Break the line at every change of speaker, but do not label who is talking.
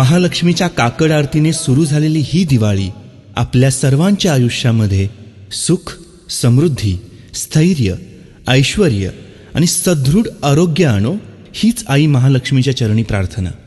महालक्ष्मीच्या काकड आरतीने सुरू झालेली ही दिवाळी आपल्या सर्वांच्या आयुष्यामध्ये सुख समृद्धी स्थैर्य ऐश्वर आणि सदृढ आरोग्य आणो हीच आई महालक्ष्मीच्या चरणी प्रार्थना